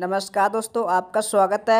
नमस्कार दोस्तों आपका स्वागत है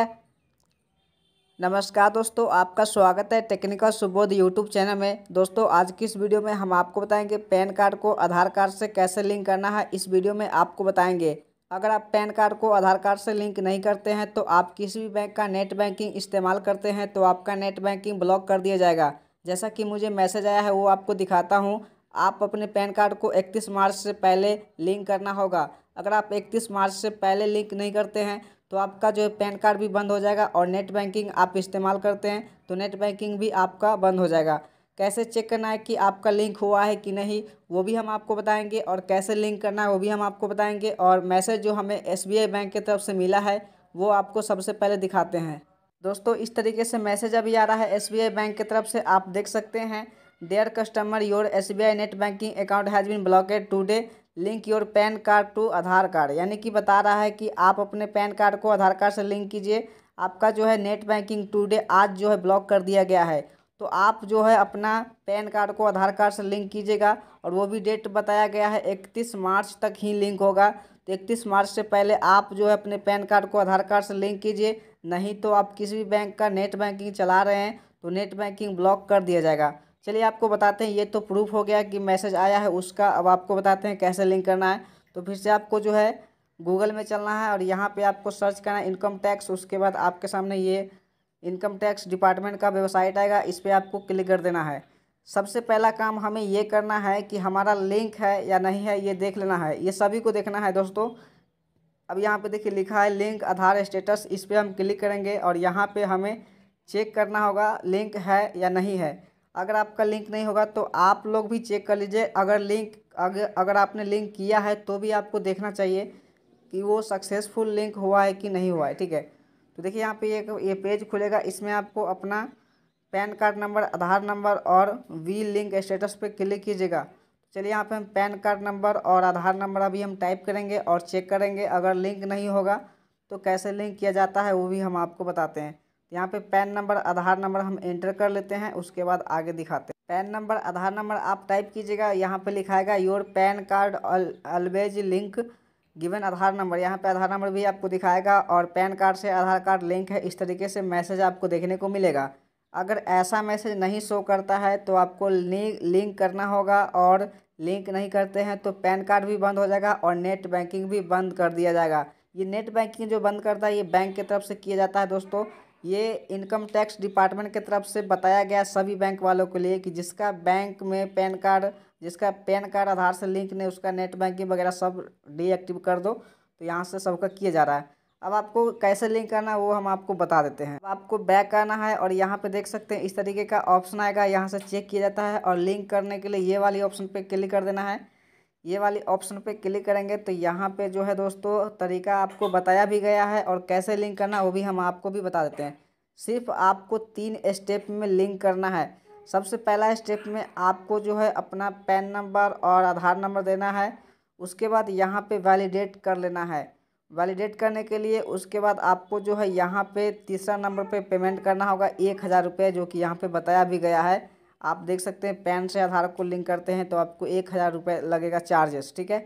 नमस्कार दोस्तों आपका स्वागत है टेक्निकल सुबोध यूट्यूब चैनल में दोस्तों आज की इस वीडियो में हम आपको बताएंगे पैन कार्ड को आधार कार्ड से कैसे लिंक करना है इस वीडियो में आपको बताएंगे अगर आप पैन कार्ड को आधार कार्ड से लिंक नहीं करते हैं तो आप किसी भी बैंक का नेट बैंकिंग इस्तेमाल करते हैं तो आपका नेट बैंकिंग ब्लॉक कर दिया जाएगा जैसा कि मुझे मैसेज आया है वो आपको दिखाता हूँ आप अपने पैन कार्ड को इकतीस मार्च से पहले लिंक करना होगा अगर आप इकतीस मार्च से पहले लिंक नहीं करते हैं तो आपका जो है पैन कार्ड भी बंद हो जाएगा और नेट बैंकिंग आप इस्तेमाल करते हैं तो नेट बैंकिंग भी आपका बंद हो जाएगा कैसे चेक करना है कि आपका लिंक हुआ है कि नहीं वो भी हम आपको बताएंगे और कैसे लिंक करना है वो भी हम आपको बताएंगे और मैसेज जो हमें एस बैंक की तरफ से मिला है वो आपको सबसे पहले दिखाते हैं दोस्तों इस तरीके से मैसेज अभी आ रहा है एस बैंक की तरफ से आप देख सकते हैं dear customer yours net banking account has been blocked today link your PAN card to Aadhaar card यानी कि बता रहा है कि आप अपने पैन कार्ड को आधार कार्ड से लिंक कीजिए आपका जो है नेट बैंकिंग टूडे आज जो है ब्लॉक कर दिया गया है तो आप जो है अपना पैन कार्ड को आधार कार्ड से लिंक कीजिएगा और वो भी डेट बताया गया है इकतीस मार्च तक ही लिंक होगा तो इकतीस मार्च से पहले आप जो है अपने पैन कार्ड को आधार कार्ड से लिंक कीजिए नहीं तो आप किसी भी बैंक का नेट बैंकिंग चला रहे हैं तो नेट बैंकिंग ब्लॉक कर दिया जाएगा चलिए आपको बताते हैं ये तो प्रूफ हो गया कि मैसेज आया है उसका अब आपको बताते हैं कैसे लिंक करना है तो फिर से आपको जो है गूगल में चलना है और यहाँ पे आपको सर्च करना है इनकम टैक्स उसके बाद आपके सामने ये इनकम टैक्स डिपार्टमेंट का वेबसाइट आएगा इस पर आपको क्लिक कर देना है सबसे पहला काम हमें ये करना है कि हमारा लिंक है या नहीं है ये देख लेना है ये सभी को देखना है दोस्तों अब यहाँ पर देखिए लिखा है लिंक आधार स्टेटस इस पर हम क्लिक करेंगे और यहाँ पर हमें चेक करना होगा लिंक है या नहीं है अगर आपका लिंक नहीं होगा तो आप लोग भी चेक कर लीजिए अगर लिंक अगर अगर आपने लिंक किया है तो भी आपको देखना चाहिए कि वो सक्सेसफुल लिंक हुआ है कि नहीं हुआ है ठीक है तो देखिए यहाँ पे एक ये पेज खुलेगा इसमें आपको अपना PAN card number Aadhaar number और वी लिंक स्टेटस पे क्लिक कीजिएगा चलिए यहाँ पे हम पैन कार्ड नंबर और आधार नंबर अभी हम टाइप करेंगे और चेक करेंगे अगर लिंक नहीं होगा तो कैसे लिंक किया जाता है वो भी हम आपको बताते हैं यहाँ पे पैन नंबर आधार नंबर हम एंटर कर लेते हैं उसके बाद आगे दिखाते हैं पैन नंबर आधार नंबर आप टाइप कीजिएगा यहाँ पे लिखाएगा your PAN card always link given Aadhaar number यहाँ पे आधार नंबर भी आपको दिखाएगा और पैन कार्ड से आधार कार्ड लिंक है इस तरीके से मैसेज आपको देखने को मिलेगा अगर ऐसा मैसेज नहीं शो करता है तो आपको लिंक करना होगा और लिंक नहीं करते हैं तो पैन कार्ड भी बंद हो जाएगा और नेट बैंकिंग भी बंद कर दिया जाएगा ये नेट बैंकिंग जो बंद करता है ये बैंक की तरफ से किया जाता है दोस्तों ये इनकम टैक्स डिपार्टमेंट के तरफ से बताया गया सभी बैंक वालों के लिए कि जिसका बैंक में पैन कार्ड जिसका पैन कार्ड आधार से लिंक नहीं उसका नेट बैंकिंग वगैरह सब डीएक्टिव कर दो तो यहाँ से सबका किया जा रहा है अब आपको कैसे लिंक करना है वो हम आपको बता देते हैं अब आपको बैक करना है और यहाँ पे देख सकते हैं इस तरीके का ऑप्शन आएगा यहाँ से चेक किया जाता है और लिंक करने के लिए ये वाली ऑप्शन पे क्लिक कर देना है ये वाली ऑप्शन पे क्लिक करेंगे तो यहाँ पे जो है दोस्तों तरीका आपको बताया भी गया है और कैसे लिंक करना वो भी हम आपको भी बता देते हैं सिर्फ आपको तीन स्टेप में लिंक करना है सबसे पहला स्टेप में आपको जो है अपना पैन नंबर और आधार नंबर देना है उसके बाद यहाँ पे वैलिडेट कर लेना है वैलिडेट करने के लिए उसके बाद आपको जो है यहाँ पे तीसरा नंबर पे पेमेंट करना होगा एक हज़ार रुपये जो कि यहाँ पे बताया भी गया है आप देख सकते हैं पैन से आधार को लिंक करते हैं तो आपको एक हज़ार रुपये लगेगा चार्जेस ठीक है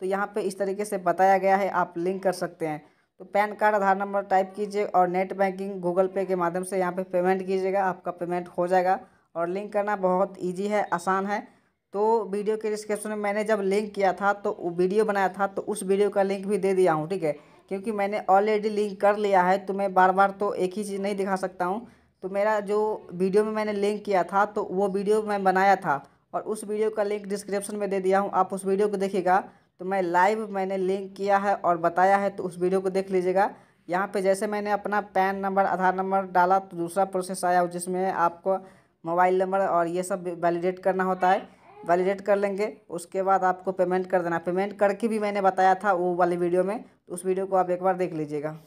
तो यहाँ पे इस तरीके से बताया गया है आप लिंक कर सकते हैं तो PAN card Aadhaar number type कीजिए और नेट बैंकिंग गूगल पे के माध्यम से यहाँ पे पेमेंट कीजिएगा आपका पेमेंट हो जाएगा और लिंक करना बहुत ईजी है आसान है तो वीडियो के डिस्क्रिप्शन में मैंने जब लिंक किया था तो वीडियो बनाया था तो उस वीडियो का लिंक भी दे दिया हूँ ठीक है क्योंकि मैंने ऑलरेडी लिंक कर लिया है तो मैं बार बार तो एक ही चीज़ नहीं दिखा सकता हूँ तो मेरा जो वीडियो में मैंने लिंक किया था तो वो वीडियो मैं बनाया था और उस वीडियो का लिंक डिस्क्रिप्शन में दे दिया हूँ आप उस वीडियो को देखिएगा तो मैं लाइव मैंने लिंक किया है और बताया है तो उस वीडियो को देख लीजिएगा यहाँ पे जैसे मैंने अपना पैन नंबर आधार नंबर डाला तो दूसरा प्रोसेस आया जिसमें आपको मोबाइल नंबर और ये सब वैलिडेट करना होता है वैलिडेट कर लेंगे उसके बाद आपको पेमेंट कर देना पेमेंट करके भी मैंने बताया था वो वाली वीडियो में तो उस वीडियो को आप एक बार देख लीजिएगा